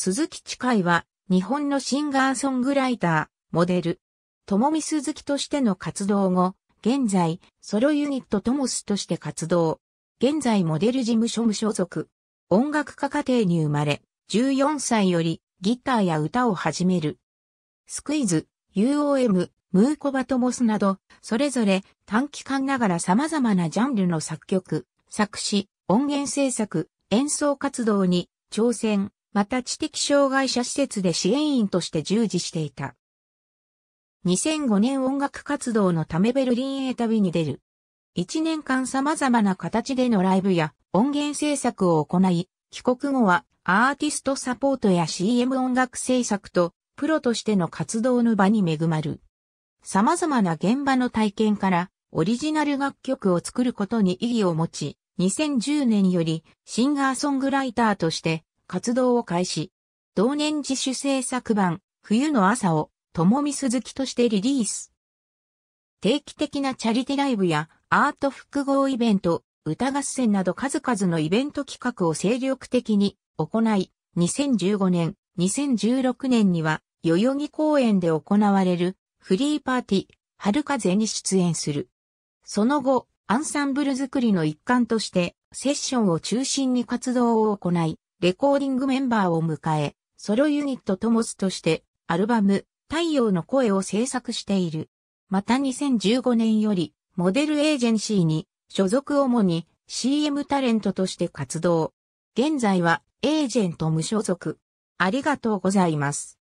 鈴木近いは、日本のシンガーソングライター、モデル、ともみ鈴木としての活動後、現在、ソロユニットトモスとして活動。現在モデル事務所無所属。音楽家家庭に生まれ、14歳よりギターや歌を始める。スクイズ、UOM、ムーコバトモスなど、それぞれ短期間ながら様々なジャンルの作曲、作詞、音源制作、演奏活動に挑戦。また知的障害者施設で支援員として従事していた。2005年音楽活動のためベルリンへ旅に出る。1年間様々な形でのライブや音源制作を行い、帰国後はアーティストサポートや CM 音楽制作とプロとしての活動の場に恵まる。様々な現場の体験からオリジナル楽曲を作ることに意義を持ち、2010年よりシンガーソングライターとして活動を開始。同年自主制作版、冬の朝を、ともみ鈴木としてリリース。定期的なチャリティライブや、アート複合イベント、歌合戦など数々のイベント企画を精力的に行い、2015年、2016年には、代々木公園で行われるフリーパーティー、春風に出演する。その後、アンサンブル作りの一環として、セッションを中心に活動を行い、レコーディングメンバーを迎え、ソロユニットトモスとしてアルバム太陽の声を制作している。また2015年よりモデルエージェンシーに所属主に CM タレントとして活動。現在はエージェント無所属。ありがとうございます。